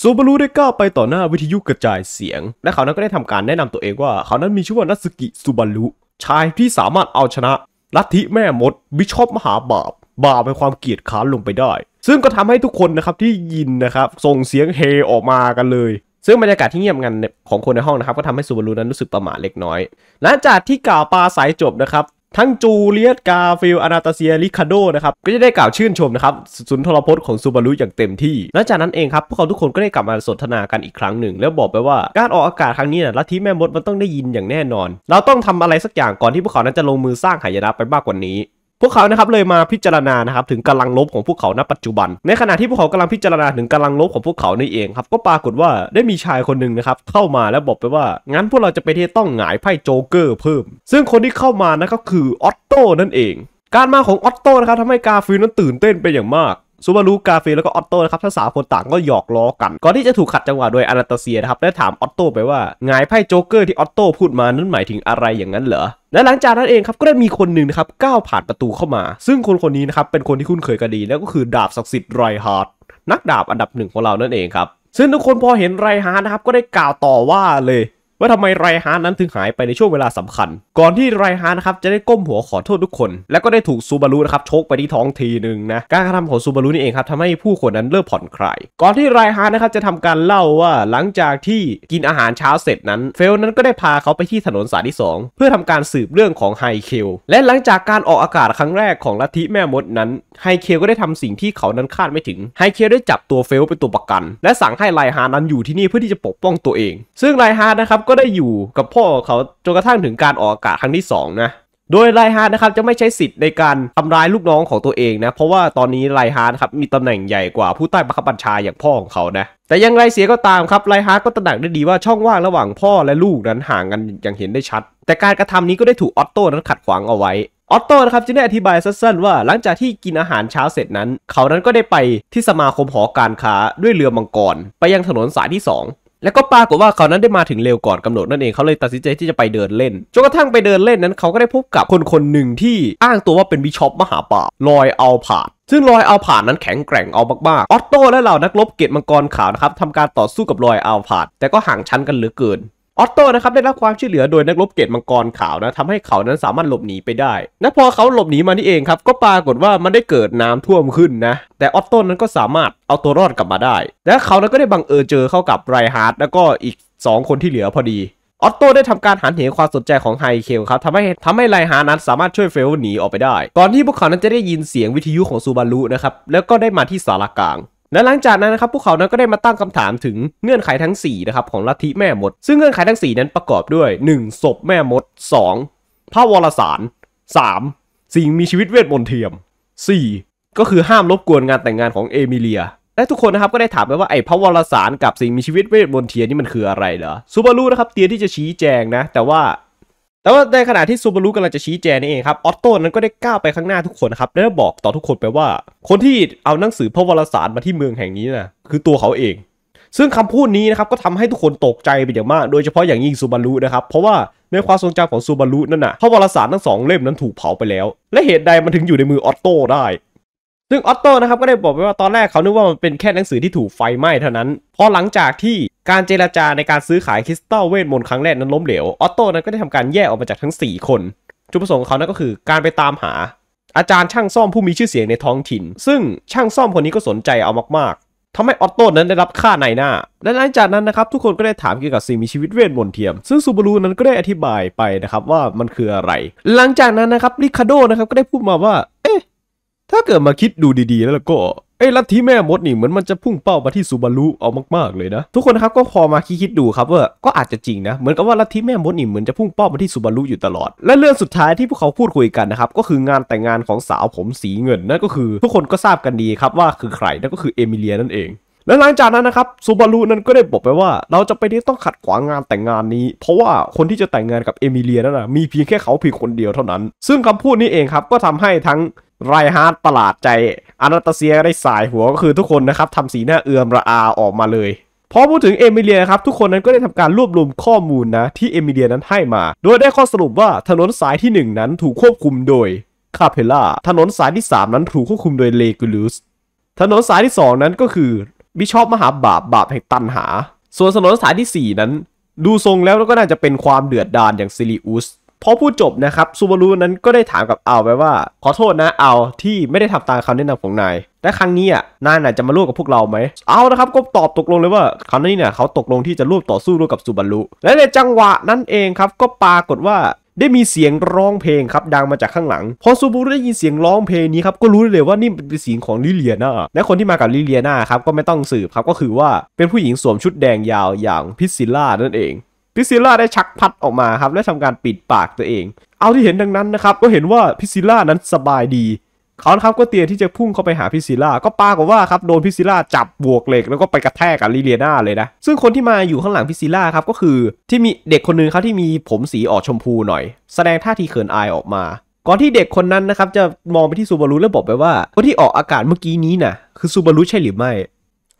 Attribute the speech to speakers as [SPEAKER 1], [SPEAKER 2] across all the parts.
[SPEAKER 1] ซูบารุได้ก้าวไปต่อหน้าวิทยุกระจายเสียง และเขานั้นก็ได้ทำการแนะนำตัวเองว่า เขานั้นมีชื่อว่านัสกิซูบารุชายที่สามารถเอาชนะลัทธิแม่มดบิชอปมหาบาปบาปไปความเกียดค้านลงไปได้ ซึ่งก็ทำให้ทุกคนนะครับที่ยินนะครับ ส่งเสียงเฮออกมากันเลย ซึ่งบรรยากาศที่เงียบงันของคนในห้องนะครับก็ทำให้ซูบารุนั้นรู้สึกประหม่าเล็กน้อย หลังจากที่กล่าวปาสายจบนะครับทั้งจูเลียตกาฟิลอนาตาเซียลิคาโดนะครับก็จะได้กล่าวชื่นชมนะครับ สุนทรพจน์ของซูบารุอย่างเต็มที่และจากนั้นเองครับ พวกเขาทุกคนก็ได้กลับมาสนทนากันอีกครั้งหนึ่ง แล้วบอกไปว่า การออกอากาศครั้งนี้นะลัทธิแม่มดมันต้องได้ยินอย่างแน่นอน เราต้องทำอะไรสักอย่าง ก่อนที่พวกเขานั้นจะลงมือสร้างหายนะไปมากกว่านี้พวกเขานะครับเลยมาพิจารณานะครับถึงกำลังลบของพวกเขาณปัจจุบัน ในขณะที่พวกเขากำลังพิจารณาถึงกำลังลบของพวกเขาในเองครับก็ปรากฏว่าได้มีชายคนหนึ่งนะครับ เข้ามาแล้วบอกไปว่า งั้นพวกเราจะไปที่ต้องหงายไพ่โจเกอร์ เพิ่ม ซึ่งคนที่เข้ามานะก็คือออตโต้นั่นเอง การมาของออตโต้นะครับทำให้กาฟิลนั้นตื่นเต้นไปอย่างมากซูบารุกาเฟแล้วก็ออตโต้นะครับทั้งสามคนต่างก็หยอกล้อกัน ก่อนที่จะถูกขัดจังหวะโดยอนาตาเซียนะครับได้ถามออตโต้ไปว่าไงไพ่โจ๊กเกอร์ที่ออตโต้พูดมานั้นหมายถึงอะไรอย่างนั้นเหรอ และหลังจากนั้นเองครับก็ได้มีคนหนึ่งนะครับก้าวผ่านประตูเข้ามา ซึ่งคนคนนี้นะครับเป็นคนที่คุ้นเคยกันดีแล้วก็คือดาบศักดิ์สิทธิ์ไรฮาร์ดนักดาบอันดับหนึ่งของเรานั่นเองครับซึ่งทุกคนพอเห็นไรฮาร์ดนะครับก็ได้กล่าวต่อว่าเลยว่าทำไมไรฮานนั้นถึงหายไปในช่วงเวลาสำคัญ ก่อนที่ไรฮานนะครับจะได้ก้มหัวขอโทษทุกคน แล้วก็ได้ถูกซูบารุนะครับชกไปที่ท้องทีหนึ่งนะการกระทำของซูบารุนี่เองครับทำให้ผู้คนนั้นเริ่มผ่อนคลายก่อนที่ไรฮานนะครับจะทำการเล่าว่าหลังจากที่กินอาหารเช้าเสร็จนั้นเฟลนั้นก็ได้พาเขาไปที่ถนนสายที่ 2 เพื่อทำการสืบเรื่องของไฮเคิลและหลังจากการออกอากาศครั้งแรกของลัทธิแม่มดนั้นไฮเคิลก็ได้ทำสิ่งที่เขานั้นคาดไม่ถึงไฮเคิลได้จับตัวเฟลเป็นตัวประกัน และสั่งให้ไรฮานนั้นอยู่ที่นี่เพื่อที่จะปกป้องตัวเอง ซึ่งไรฮานนะครับก็ได้อยู่กับพ่อเขาจนกระทั่งถึงการออกอากาศครั้งที่2นะ โดยไลฮาร์ดนะครับจะไม่ใช้สิทธิ์ในการทำร้ายลูกน้องของตัวเองนะเพราะว่าตอนนี้ไลฮาร์ดครับมีตำแหน่งใหญ่กว่าผู้ใต้บังคับบัญชาอย่างพ่อของเขานะแต่ยังไรเสียก็ตามครับไลฮาร์ดก็ตระหนักได้ดีว่าช่องว่างระหว่างพ่อและลูกนั้นห่างกันอย่างเห็นได้ชัด แต่การกระทำนี้ก็ได้ถูกออตโต้นั้นขัดขวางเอาไว้ออตโต้นะครับจึงได้อธิบายสั้นๆว่าหลังจากที่กินอาหารเช้าเสร็จนั้น เขานั้นก็ได้ไปที่สมาคมหอการค้าด้วยเรือมังกรไปยังถนนสายที่ 2แล้วก็ปรากฏว่าเขานั้นได้มาถึงเร็วก่อนกำหนดนั่นเองเขาเลยตัดสินใจที่จะไปเดินเล่น จนกระทั่งไปเดินเล่นนั้นเขาก็ได้พบกับคนคนหนึ่งที่อ้างตัวว่าเป็นบิชอปมหาป่าลอยเอาผาดซึ่งลอยอัลพาดนั้นแข็งแกร่งเอามากๆ ออตโต้และเหล่านักรบเกตมังกรขาวนะครับทำการต่อสู้กับลอยอัลพาดแต่ก็ห่างชั้นกันเหลือเกินออตโต้นะครับได้รับความช่วยเหลือโดยนักรบเกตมังกรขาวนะทำให้เขานั้นสามารถหลบหนีไปได้และพอเขาหลบหนีมานี่เองครับก็ปรากฏว่ามันได้เกิดน้ำท่วมขึ้นนะแต่ออตโต้นั้นก็สามารถเอาตัวรอดกลับมาได้ และเขานั้นก็ได้บังเอิญเจอเข้ากับไรฮาร์ดแล้วก็อีก 2 คนที่เหลือพอดีออตโต้ได้ทำการหันเหความสนใจของไฮเคลครับทำให้ทำให้ไรฮาร์นั้นสามารถช่วยเฟลหนีออกไปได้ก่อนที่พวกเขานั้นจะได้ยินเสียงวิทยุของซูบารุนะครับแล้วก็ได้มาที่สารกลางและหลังจากนั้นนะครับพวกเขานั้นก็ได้มาตั้งคำถาม ถึงเงื่อนไขทั้ง4นะครับของลัทธิแม่มด ซึ่งเงื่อนไขทั้ง 4 นั้นประกอบด้วย 1. ศพแม่มด 2. พระวรสาร 3. สิ่งมีชีวิตเวทมนต์เทียม 4. ก็คือห้ามรบกวนงานแต่งงานของเอมิเลีย และทุกคนนะครับก็ได้ถามไปว่าไอ้พระวรสาร กับสิ่งมีชีวิตเวทมนต์เทียนนี่มันคืออะไรเหรอซูบารุนะครับเตรียมที่จะชี้แจงนะแต่ว่าแล้ว่าในขณะที่ซูบารุกำลังจะชี้แจงนี่เองครับออตโต้นั้นก็ได้ก้าวไปข้างหน้าทุกคนครับแลวบอกต่อทุกคนไปว่า คนที่เอาหนังสือพระวรสารมาที่เมืองแห่งนี้นะคือตัวเขาเอง ซึ่งคำพูดนี้นะครับก็ทำให้ทุกคนตกใจเป็นอย่างมาก โดยเฉพาะอย่างยิ่งซูบารุนะครับเพราะว่าในความทรงจำของซูบารุนั่นนะ่ะพระวรสารทั้งสองเล่มนั้นถูกเผาไปแล้ว และเหตุใดมันถึงอยู่ในมือออตโต้ได้ซึ่งออตโต้นะครับก็ได้บอกไปว่าตอนแรกเขานึกว่ามันเป็นแค่หนังสือที่ถูกไฟไหม้เท่านั้น พอหลังจากที่การเจรจาในการซื้อขายคริสตัลเวทมนต์ครั้งแรกนั้นล้มเหลวออตโต้นั้นก็ได้ทำการแยกออกมาจากทั้ง 4 คน จุดประสงค์ของเขานั้นก็คือการไปตามหาอาจารย์ช่างซ่อมผู้มีชื่อเสียงในท้องถิ่น ซึ่งช่างซ่อมคนนี้ก็สนใจเอามากๆทำให้ออตโต้นั้นได้รับค่าในหน้า และหลังจากนั้นนะครับทุกคนก็ได้ถามเกี่ยวกับสิ่งมีชีวิตเวทมนต์เทียมซึ่งซูบารูนั้นก็ได้อธิบายไปนะครับว่ามันคืออะไรหลังจากนั้นนะครับริคาโดนะครับก็ได้พูดมาว่าถ้าเกิดมาคิดดูดีๆ แล้วก็ไอ้ลัทธิแม่มดนี่เหมือนมันจะพุ่งเป้ามาที่ซูบารุเอามากๆเลยนะ ทุกคนครับก็พอมาคิดดูครับว่าก็อาจจะจริงนะ เหมือนกับว่าลัทธิแม่มดนี่เหมือนจะพุ่งเป้ามาที่ซูบารุอยู่ตลอด และเรื่องสุดท้ายที่พวกเขาพูดคุยกันนะครับก็คืองานแต่งงานของสาวผมสีเงินนั่นก็คือ ทุกคนก็ทราบกันดีครับว่าคือใครนั่นก็คือเอมิเลียนั่นเองและหลังจากนั้นนะครับ ซูบารุนั้นก็ได้บอกไปว่า เราจะไปที่ต้องขัดขวางงานแต่งงานนี้ เพราะว่าคนที่จะแต่งงานกับเอมิเลียนั้นนะมีเพียงแค่เขาเพียงคนเดียวเท่านั้น ซึ่งคำพูดนี้เองครับก็ทำให้ทั้ง ไรฮาร์ดประหลาดใจอนาตาเซียได้สายหัว ก็คือทุกคนนะครับทำสีหน้าเอือมระอาออกมาเลย พอพูดถึงเอมิเลียครับทุกคนนั้นก็ได้ทำการรวบรวมข้อมูลนะที่เอมิเลียนั้นให้มา โดยได้ข้อสรุปว่าถนนสายที่ 1 นั้นถูกควบคุมโดยคาเพล่าถนนสายที่ 3 นั้นถูกควบคุมโดยเลกูลูสถนนสายที่ 2 นั้นก็คือบิชอบมหาบาป บาป แห่งตันหา ส่วนสนนสายที่ 4 นั้น ดูทรงแล้วก็น่าจะเป็นความเดือดดาลอย่างซิลิอุสพอพูดจบนะครับซูบารุนั้นก็ได้ถามกับเอาไว้ว่า ขอโทษนะเอาที่ไม่ได้ทำตามคำแนะนำของนายแต่ครั้งนี้อ่ะนายน่ะจะมาร่วมกับพวกเราไหมเอานะครับ ก็ตอบตกลงเลยว่าครั้งนี้เนี่ยเขาตกลงที่จะร่วมต่อสู้ร่วมกับซูบารุและในจังหวะนั้นเองครับก็ปรากฏว่าได้มีเสียงร้องเพลงครับดังมาจากข้างหลัง พอซูบูรได้ยินเสียงร้องเพลงนี้ครับก็รู้เลยว่านี่เป็นเสียงของลิเลียนาและคนที่มากับลิเลียนาครับ ก็ไม่ต้องสืบ ครับก็คือว่าเป็นผู้หญิงสวมชุดแดงยาวอย่างพิซิล่านั่นเองพิซิล่าได้ชักพัดออกมาครับและทำการปิดปากตัวเอง เอาที่เห็นดังนั้นนะครับก็เห็นว่าพิซิล่านั้นสบายดีเขาครับก็เตรียมที่จะพุ่งเข้าไปหาพิซิล่าก็ปากว่าครับโดนพิซิล่าจับบวกเหล็กแล้วก็ไปกระแทกกับลิเลียนาเลยนะซึ่งคนที่มาอยู่ข้างหลังพิซิล่าครับก็คือที่มีเด็กคนนึงเขาที่มีผมสีออกชมพูหน่อยแสดงท่าทีเขินอายออกมา ก่อนที่เด็กคนนั้นนะครับจะมองไปที่ซูบารุแล้วบอกไปว่าคนที่ออกอากาศเมื่อกี้นี้นะ่ะคือซูบารุใช่หรือไม่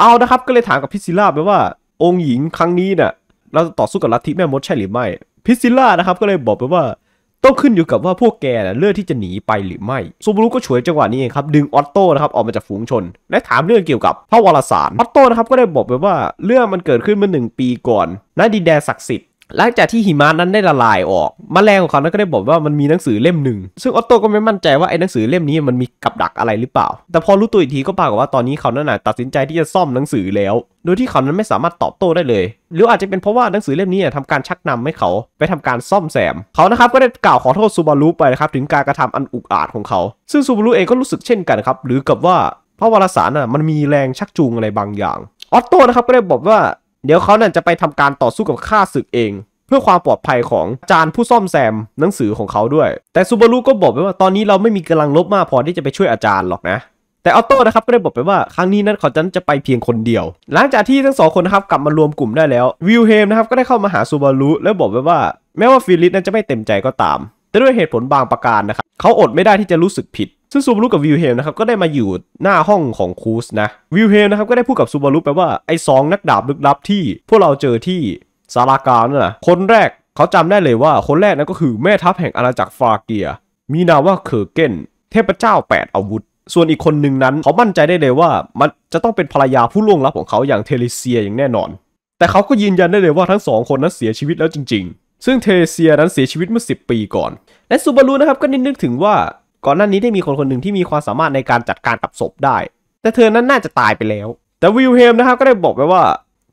[SPEAKER 1] เอานะครับก็เลยถามกับพิซิล่าไปว่าองค์หญิงครั้งนี้นะ่ะเราต่อสู้กับลัทธิแม่มดใช่หรือไม่พิซิล่านะครับก็เลยบอกไปว่าต้องขึ้นอยู่กับว่าพวกแกนะเลือกที่จะหนีไปหรือไม่ซูบูรุก็ฉวยจังหวะนี้เองครับดึงออตโต้นะครับออกมาจากฝูงชน และถามเรื่องเกี่ยวกับพระวรสารออตโต้นะครับก็ได้บอกไปว่าเรื่องมันเกิดขึ้นเมื่อหนึ่งปีก่อนณดินแดนศักดิ์สิทธิ์หลังจากที่หิมะนั้นได้ละลายออกมแมลงของเขานก็ได้บอกว่ามันมีหนังสือเล่มหนึ่งซึ่งออตโต้ก็ไม่มั่นใจว่าไอ้หนังสือเล่มนี้มันมีกับดักอะไรหรือเปล่า แต่พอรู้ตัวอีกทีก็ปรากฏว่าตอนนี้เขานั่นะตัดสินใจที่จะซ่อมหนังสือแล้ว โดยที่เขานั้นไม่สามารถตอบโต้ได้เลย หรืออาจจะเป็นเพราะว่าหนังสือเล่มนี้ทำการชักนำให้เขาไปทำการซ่อมแซมเขานะครับก็ได้กล่าวขอโทษซูบารุไปนะครับถึงการกระทำอันอุกอาจของเขาซึ่งซูบารุเองก็รู้สึกเช่นกันครับหรือกับว่าพระวารสารน่ะมันมีแรงชักจูงอะไรบางอย่างออตโตนะครับก็ได้บอกว่าเดี๋ยวเขานั่นจะไปทำการต่อสู้กับข้าศึกเอง เพื่อความปลอดภัยของจานผู้ซ่อมแซม หนังสือของเขาด้วย แต่ซูบารุก็บอกไปว่าตอนนี้เราไม่มีกำลังลบมากพอที่จะไปช่วยอาจารย์หรอกนะ แต่ออโต้นะครับก็ได้บอกไปว่าครั้งนี้นั้นเขาจันจะไปเพียงคนเดียวหลังจากที่ทั้งสองคนนะครับ กลับมารวมกลุ่มได้แล้ววิลเฮมนะครับก็ได้เข้ามาหาซูบารุแล้วบอกไปว่า แม้ว่าฟิลิปนั้นจะไม่เต็มใจก็ตาม แต่ด้วยเหตุผลบางประการนะครับเขาอดไม่ได้ที่จะรู้สึกผิดซึ่งซูบารุกับวิวเฮมนะครับ ก็ได้มาอยู่หน้าห้องของครูสนะวิวเฮมนะครับ ก็ได้พูดกับซูบารุไปว่า ไอ้สองนักดาบ ลึกลับที่พวกเราเจอที่สารากาน่ะคนแรกเขาจำได้เลยว่าคนแรกนั้นก็คือแม่ทัพแห่งอาณาจักรฟาเกีย มีนามว่าเคอร์เกนเทพเจ้า 8 อาวุธ ส่วนอีกคนหนึ่งนั้น เขามั่นใจได้เลยว่ามันจะต้องเป็นภรรยาผู้ล่วงลับของเขาอย่างเทเลเซียอย่างแน่นอน แต่เขาก็ยืนยันได้เลยว่าทั้งสองคนนั้นเสียชีวิตแล้วจริงๆ ซึ่งเทเลเซียนั้นเสียชีวิตเมื่อ 10 ปีก่อน และซูบารุนะครับก็นึกถึงว่าก่อนหน้านี้ได้มีคนคนหนึ่งที่มีความสามารถในการจัดการกับศพได้ แต่เธอนั้นน่าจะตายไปแล้ว แต่วิลเฮมนะครับ ก็ได้บอกไว้ว่า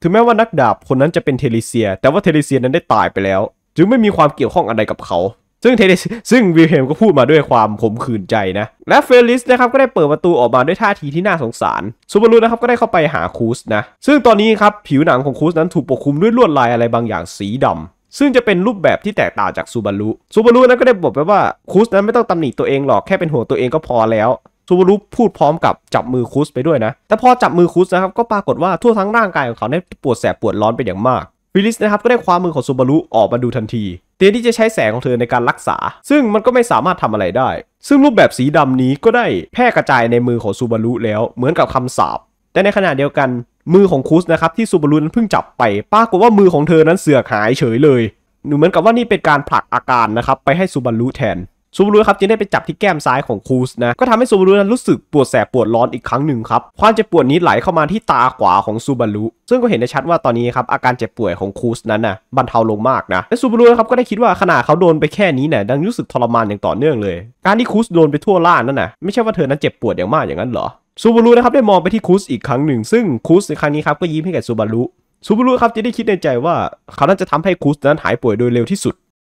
[SPEAKER 1] ถึงแม้ว่านักดาบคนนั้นจะเป็นเทเลเซีย แต่ว่าเทเลเซียนั้นได้ตายไปแล้ว จึงไม่มีความเกี่ยวข้องอะไรกับเขา ซึ่งเทเลซึ่งวิลเฮมก็พูดมาด้วยความขมขื่นใจนะ และเฟลิสนะครับก็ได้เปิดประตูออกมาด้วยท่าทีที่น่าสงสารซูบารุนะครับก็ได้เข้าไปหาคูสนะ ซึ่งตอนนี้ครับผิวหนังของคูสนั้นถูกปกคลุมด้วยลวดลายอะไรบางอย่างสีดำซึ่งจะเป็นรูปแบบที่แตกต่างจากซูบารุ ซูบารุนั้นก็ได้บอกไปว่าคุสนั้นไม่ต้องตำหนิตัวเองหรอกแค่เป็นห่วงตัวเองก็พอแล้ว ซูบารุพูดพร้อมกับจับมือคุสไปด้วยนะ แต่พอจับมือคุสนะครับ ก็ปรากฏว่า ทั่วทั้งร่างกายของเขาได้ปวดแสบปวดร้อนไปอย่างมาก ฟิลิสนะครับ ก็ได้คว้ามือของซูบารุออกมาดูทันทีเตรียมที่จะใช้แสงของเธอในการรักษา ซึ่งมันก็ไม่สามารถทำอะไรได้ ซึ่งรูปแบบสีดำนี้ก็ได้แพร่กระจายในมือของซูบารุแล้วเหมือนกับคำสาปแต่ในขณะเดียวกันมือของคุสนะครับที่ซูบารุนั้นเพิ่งจับไปปรากฏว่ามือของเธอนั้นเสือกหายเฉยเลยหนูเหมือนกับว่านี่เป็นการผลักอาการนะครับไปให้ซูบารุแทนซูบารุครับจึงได้ไปจับที่แก้มซ้ายของคูสนะก็ทำให้ซูบารุนั้นรู้สึกปวดแสบปวดร้อนอีกครั้งหนึ่งครับความเจ็บปวดนี้ไหลเข้ามาที่ตาขวาของซูบารุซึ่งก็เห็นได้ชัดว่าตอนนี้ครับอาการเจ็บป่วยของคูสนั้นนะบรรเทาลงมากนะและซูบารุครับก็ได้คิดว่าขนาดเขาโดนไปแค่นี้เนี่ยดังรู้สึกทรมานอย่างต่อเนื่องเลยการที่คูสโดนไปทั่วล่านั่นนะไม่ใช่ว่าเธอนั้นเจ็บปวดอย่างมากอย่างนั้นเหรอซูบารุนะครับได้มองไปที่คูสอีกครั้งหนึ่ง ซึ่งคูสในครั้งนี้ครับก็ยิ้มให้แก่ซูบารุซูบารุครับจะได้คิดในใจว่าเขาน่าจะทำให้คูสนั้นหายป่วยโดยเร็วที่สุด